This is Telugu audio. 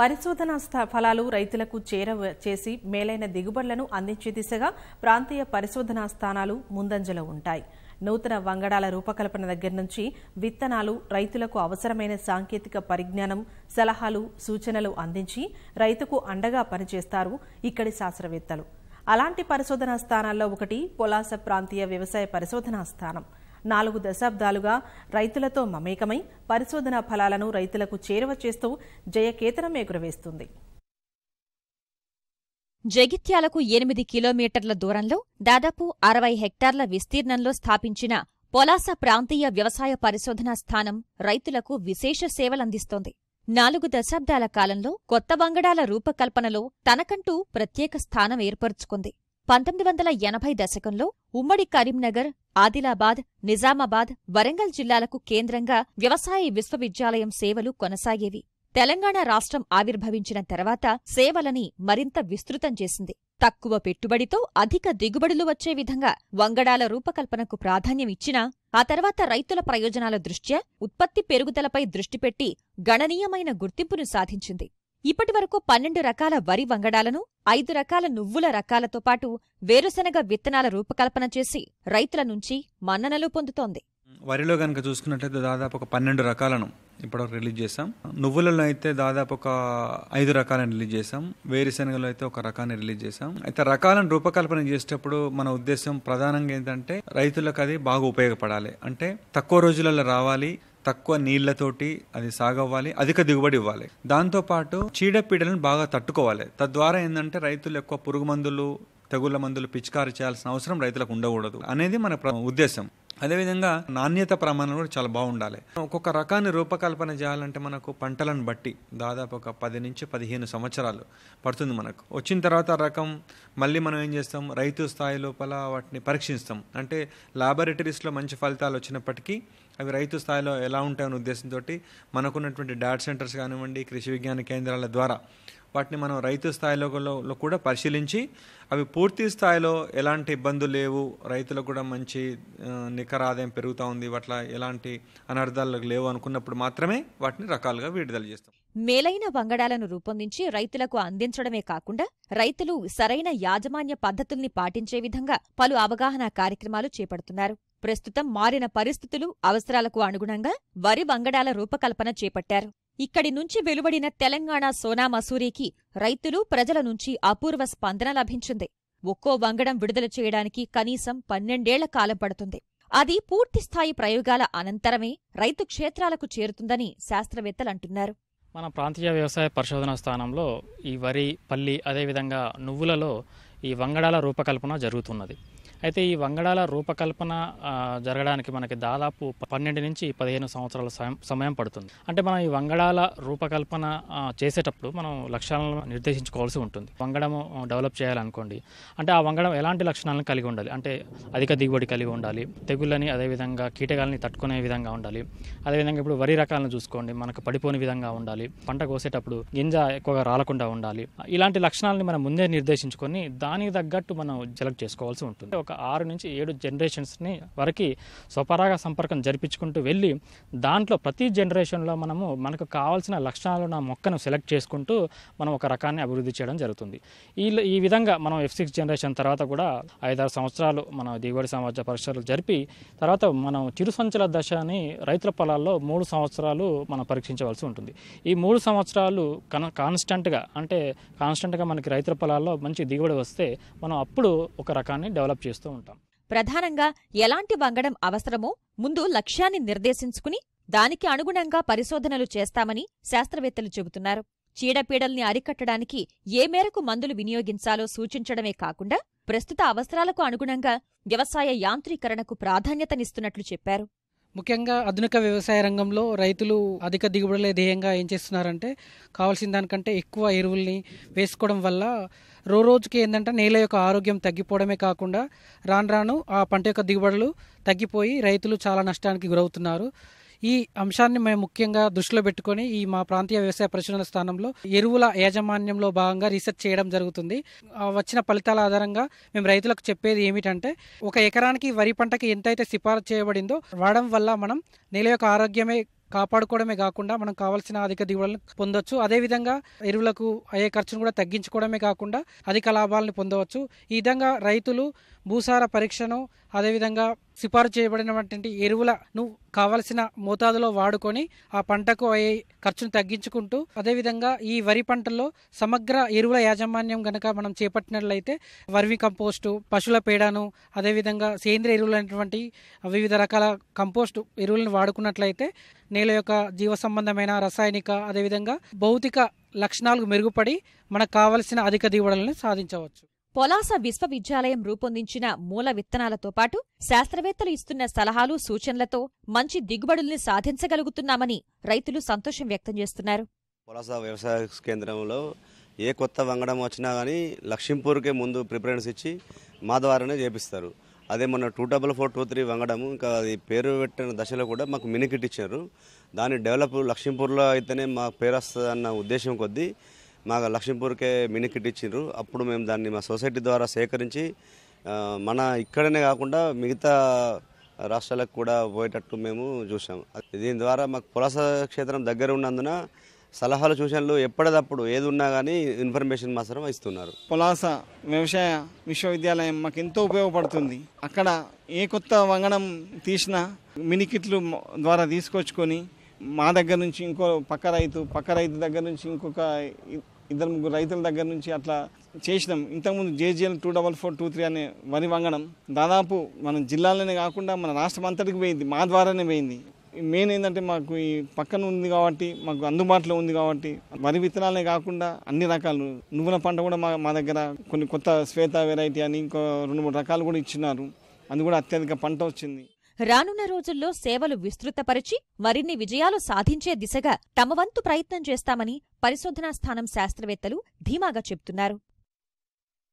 పరిశోధన ఫలాలు రైతులకు చేర చేసి మేలైన దిగుబడులను అందించే దిశగా ప్రాంతీయ పరిశోధనా స్థానాలు ముందంజలో ఉంటాయి నూతన వంగడాల రూపకల్పన దగ్గర నుంచి విత్తనాలు రైతులకు అవసరమైన సాంకేతిక పరిజ్ఞానం సలహాలు సూచనలు అందించి రైతుకు అండగా పనిచేస్తారు ఇక్కడి శాస్త్రవేత్తలు అలాంటి పరిశోధనా స్థానాల్లో ఒకటి పొలాస ప్రాంతీయ వ్యవసాయ పరిశోధనా స్థానం నాలుగు దశాబ్దాలుగా రైతులతో మమేకమై పరిశోధన ఫలాలను రైతులకు చేరువ చేస్తూ జయకేతనం ఎగురవేస్తుంది జగిత్యాలకు ఎనిమిది కిలోమీటర్ల దూరంలో దాదాపు అరవై హెక్టార్ల విస్తీర్ణంలో స్థాపించిన పొలాస ప్రాంతీయ వ్యవసాయ పరిశోధనా స్థానం రైతులకు విశేష సేవలందిస్తోంది నాలుగు దశాబ్దాల కాలంలో కొత్త బంగడాల రూపకల్పనలో తనకంటూ ప్రత్యేక స్థానం ఏర్పరుచుకుంది పంతొమ్మిది వందల ఎనభై దశకంలో ఉమ్మడి కరీంనగర్ ఆదిలాబాద్ నిజామాబాద్ వరంగల్ జిల్లాలకు కేంద్రంగా వ్యవసాయ విశ్వవిద్యాలయం సేవలు కొనసాగేవి తెలంగాణ రాష్ట్రం ఆవిర్భవించిన తర్వాత సేవలని మరింత విస్తృతం చేసింది తక్కువ పెట్టుబడితో అధిక దిగుబడులు వచ్చే విధంగా వంగడాల రూపకల్పనకు ప్రాధాన్యమిచ్చినా ఆ తర్వాత రైతుల ప్రయోజనాల దృష్ట్యా ఉత్పత్తి పెరుగుదలపై దృష్టిపెట్టి గణనీయమైన గుర్తింపును సాధించింది ఇప్పటివరకు పన్నెండు రకాల వరి వంగడాలను ఐదు రకాల నువ్వుల రకాలతో పాటు వేరుశనగ విత్తనాల రూపకల్పన చేసి రైతుల నుంచి మన్ననలు పొందుతోంది వరిలో కనుక చూసుకున్నట్లయితే దాదాపు ఒక పన్నెండు రకాలను ఇప్పటివరకు రిలీజ్ చేశాం నువ్వులలో అయితే దాదాపు ఒక ఐదు రకాలను రిలీజ్ చేశాం వేరుశనగలో అయితే ఒక రకాన్ని రిలీజ్ చేశాం అయితే రకాలను రూపకల్పన చేసేటప్పుడు మన ఉద్దేశం ప్రధానంగా ఏంటంటే రైతులకు అది బాగా ఉపయోగపడాలి అంటే తక్కువ రోజులలో రావాలి తక్కువ నీళ్లతోటి అది సాగవ్వాలి అధిక దిగుబడి ఇవ్వాలి దాంతోపాటు చీడపీడలను బాగా తట్టుకోవాలి తద్వారా ఏంటంటే రైతులు ఎక్కువ పురుగు మందులు తెగుళ్ల మందులు పిచికారి చేయాల్సిన అవసరం రైతులకు ఉండకూడదు అనేది మన ఉద్దేశం అదేవిధంగా నాణ్యత ప్రమాణం కూడా చాలా బాగుండాలి ఒక్కొక్క రకాన్ని రూపకల్పన చేయాలంటే మనకు పంటలను బట్టి దాదాపు ఒక పది నుంచి పదిహేను సంవత్సరాలు పడుతుంది మనకు వచ్చిన తర్వాత రకం మళ్ళీ మనం ఏం చేస్తాం రైతు స్థాయి లోపల వాటిని పరీక్షిస్తాం అంటే లాబొరేటరీస్లో మంచి ఫలితాలు వచ్చినప్పటికీ అవి రైతు స్థాయిలో ఎలా ఉంటాయనే ఉద్దేశంతో మనకున్నటువంటి డాట్ సెంటర్స్ కానివ్వండి కృషి విజ్ఞాన కేంద్రాల ద్వారా వాటిని మనం రైతు స్థాయిలో కూడా పరిశీలించి అవి పూర్తి స్థాయిలో ఎలాంటి ఇబ్బందులు లేవు రైతులకు కూడా మంచి నికర ఆదాయం పెరుగుతూ ఉంది వాటిలో ఎలాంటి అనర్థాలు లేవు అనుకున్నప్పుడు మాత్రమే వాటిని రకాలుగా విడుదల చేస్తాం మేలైన వంగడాలను రూపొందించి రైతులకు అందించడమే కాకుండా రైతులు సరైన యాజమాన్య పద్ధతుల్ని పాటించే విధంగా పలు అవగాహన కార్యక్రమాలు చేపడుతున్నారు ప్రస్తుతం మారిన పరిస్థితులు అవసరాలకు అనుగుణంగా వరి వంగడాల రూపకల్పన చేపట్టారు ఇక్కడి నుంచి వెలువడిన తెలంగాణ సోనా మసూరీకి రైతులు ప్రజల నుంచి అపూర్వ స్పందన లభించింది ఒక్కో వంగడం విడుదల చేయడానికి కనీసం పన్నెండేళ్ల కాలం పడుతుంది అది పూర్తిస్థాయి ప్రయోగాల అనంతరమే రైతు క్షేత్రాలకు చేరుతుందని శాస్త్రవేత్తలంటున్నారు మన ప్రాంతీయ వ్యవసాయ పరిశోధన స్థానంలో ఈ వరి పల్లి అదేవిధంగా నువ్వులలో ఈ వంగడాల రూపకల్పన జరుగుతున్నది అయితే ఈ వంగడాల రూపకల్పన జరగడానికి మనకి దాదాపు పన్నెండు నుంచి పదిహేను సంవత్సరాల సమయం పడుతుంది అంటే మనం ఈ వంగడాల రూపకల్పన చేసేటప్పుడు మనం లక్షణాలను నిర్దేశించుకోవాల్సి ఉంటుంది వంగడము డెవలప్ చేయాలనుకోండి అంటే ఆ వంగడం ఎలాంటి లక్షణాలను కలిగి ఉండాలి అంటే అధిక దిగుబడి కలిగి ఉండాలి తెగుళ్ళని అదేవిధంగా కీటకాలని తట్టుకునే విధంగా ఉండాలి అదేవిధంగా ఇప్పుడు వరి రకాలను చూసుకోండి మనకు పడిపోని విధంగా ఉండాలి పంట కోసేటప్పుడు గింజ ఎక్కువగా రాలకుండా ఉండాలి ఇలాంటి లక్షణాలని మనం ముందే నిర్దేశించుకొని దాని దానికి తగ్గట్టు మనం సెలెక్ట్ చేసుకోవాల్సి ఉంటుంది ఒక ఆరు నుంచి ఏడు జనరేషన్స్ని వరకు స్వపరాగ సంపర్కం జరిపించుకుంటూ వెళ్ళి దాంట్లో ప్రతి జనరేషన్లో మనము మనకు కావాల్సిన లక్షణాలు ఉన్న మొక్కను సెలెక్ట్ చేసుకుంటూ మనం ఒక రకాన్ని అభివృద్ధి చేయడం జరుగుతుంది ఈ ఈ విధంగా మనం ఎఫ్ సిక్స్ జనరేషన్ తర్వాత కూడా ఐదారు సంవత్సరాలు మన దిగుబడి సామర్థ్య పరీక్షలు జరిపి తర్వాత మనం చిరుసంచల దశ అని రైతుల పొలాల్లో మూడు సంవత్సరాలు మనం పరీక్షించవలసి ఉంటుంది ఈ మూడు సంవత్సరాలు కన కాన్స్టెంట్గా అంటే కాన్స్టెంట్గా మనకి రైతుల పొలాల్లో మంచి దిగుబడి వస్తుంది చేస్తే మనం అప్పుడు ఒక రకాన్ని డెవలప్ చేస్తూ ఉంటాం ప్రధానంగా ఎలాంటి వంగడం అవసరమో ముందు లక్ష్యాన్ని నిర్దేశించుకుని దానికి అనుగుణంగా పరిశోధనలు చేస్తామని శాస్త్రవేత్తలు చెబుతున్నారు చీడపీడల్ని అరికట్టడానికి ఏ మేరకు మందులు వినియోగించాలో సూచించడమే కాకుండా ప్రస్తుత అవసరాలకు అనుగుణంగా వ్యవసాయ యాంత్రీకరణకు ప్రాధాన్యతనిస్తున్నట్లు చెప్పారు ముఖ్యంగా ఆధునిక వ్యవసాయ రంగంలో రైతులు అధిక దిగుబడులే ధ్యేయంగా ఏం చేస్తున్నారంటే కావాల్సిన దానికంటే ఎక్కువ ఎరువుల్ని వేసుకోవడం వల్ల రో రోజుకి ఏంటంటే నేల యొక్క ఆరోగ్యం తగ్గిపోవడమే కాకుండా రాను రాను ఆ పంట యొక్క దిగుబడులు తగ్గిపోయి రైతులు చాలా నష్టానికి గురవుతున్నారు ఈ అంశాన్ని మేము ముఖ్యంగా దృష్టిలో పెట్టుకొని ఈ మా ప్రాంతీయ వ్యవసాయ పరిశోధన స్థానంలో ఎరువుల యాజమాన్యంలో భాగంగా రీసెర్చ్ చేయడం జరుగుతుంది వచ్చిన ఫలితాల ఆధారంగా మేము రైతులకు చెప్పేది ఏమిటంటే ఒక ఎకరానికి వరి పంటకి ఎంతైతే సిఫారసు చేయబడిందో వాడడం వల్ల మనం నేల యొక్క ఆరోగ్యమే కాపాడుకోవడమే కాకుండా మనం కావాల్సిన అధిక దిగుబడులను పొందొచ్చు అదేవిధంగా ఎరువులకు అయ్యే ఖర్చును కూడా తగ్గించుకోవడమే కాకుండా అధిక లాభాలను పొందవచ్చు ఈ విధంగా రైతులు భూసార పరీక్షను అదేవిధంగా సిఫారు చేయబడినటువంటి ఎరువులను కావలసిన మోతాదులో వాడుకొని ఆ పంటకు అయ్యే ఖర్చును తగ్గించుకుంటూ అదేవిధంగా ఈ వరి పంటల్లో సమగ్ర ఎరువుల యాజమాన్యం గనక మనం చేపట్టినట్లయితే వర్మి కంపోస్టు పశువుల పేడను అదేవిధంగా సేంద్రియ ఎరువులు అనేటువంటి వివిధ రకాల కంపోస్టు ఎరువులను వాడుకున్నట్లయితే నేల యొక్క జీవ సంబంధమైన రసాయనిక అదేవిధంగా భౌతిక లక్షణాలకు మెరుగుపడి మనకు కావలసిన అధిక దిగుబడులను సాధించవచ్చు పొలాస విశ్వవిద్యాలయం రూపొందించిన మూల విత్తనాలతో పాటు శాస్త్రవేత్తలు ఇస్తున్న సలహాలు సూచనలతో మంచి దిగుబడుల్ని సాధించగలుగుతున్నామని రైతులు సంతోషం వ్యక్తం చేస్తున్నారు పొలాస వ్యవసాయ కేంద్రంలో ఏ కొత్త వంగడం వచ్చినా కానీ లక్ష్మీపూర్కే ముందు ప్రిఫరెన్స్ ఇచ్చి మా ద్వారానే చేపిస్తారు అదే మొన్న two double four two three వంగడం ఇంకా అది పేరు పెట్టిన దశలో కూడా మాకు మినికిట్ ఇచ్చారు దాని డెవలప్ లక్ష్మీపూర్లో అయితేనే మా పేరు వస్తుంది అన్న ఉద్దేశం కొద్దీ మాకు లక్ష్మీపూర్కే మినీ కిట్ ఇచ్చిండ్రు అప్పుడు మేము దాన్ని మా సొసైటీ ద్వారా సేకరించి మన ఇక్కడనే కాకుండా మిగతా రాష్ట్రాలకు కూడా పోయేటట్టు మేము చూసాము దీని ద్వారా మాకు పులస క్షేత్రం దగ్గర ఉన్నందున సలహాలు సూచనలు ఎప్పటిదప్పుడు ఏది ఉన్నా కానీ ఇన్ఫర్మేషన్ మాత్రం ఇస్తున్నారు పులాస వ్యవసాయ విశ్వవిద్యాలయం మాకు ఎంతో ఉపయోగపడుతుంది అక్కడ ఏ కొత్త వంగడం తీసినా మినికిట్లు ద్వారా తీసుకొచ్చుకొని మా దగ్గర నుంచి ఇంకో పక్క రైతు పక్క రైతు దగ్గర నుంచి ఇంకొక ఇద్దరు ముగ్గురు రైతుల దగ్గర నుంచి అట్లా చేసినాం ఇంతకుముందు JGL two double four two three అనే వరి వంగడం దాదాపు మన జిల్లాలోనే కాకుండా మన రాష్ట్రం అంతటికి పోయింది మా ద్వారానే పోయింది మెయిన్ ఏంటంటే మాకు ఈ పక్కన ఉంది కాబట్టి మాకు అందుబాటులో ఉంది కాబట్టి వరి విత్తనాలే కాకుండా అన్ని రకాలు నువ్వుల పంట కూడా మా మా దగ్గర కొన్ని కొత్త శ్వేత వెరైటీ అని ఇంకో రెండు మూడు రకాలు కూడా ఇచ్చినారు అది కూడా అత్యధిక పంట వచ్చింది రానున్న రోజుల్లో సేవలు విస్తృతపరిచి మరిన్ని విజయాలు సాధించే దిశగా తమవంతు ప్రయత్నం చేస్తామని పరిశోధనా స్థానం శాస్త్రవేత్తలు ధీమాగా చెబుతున్నారు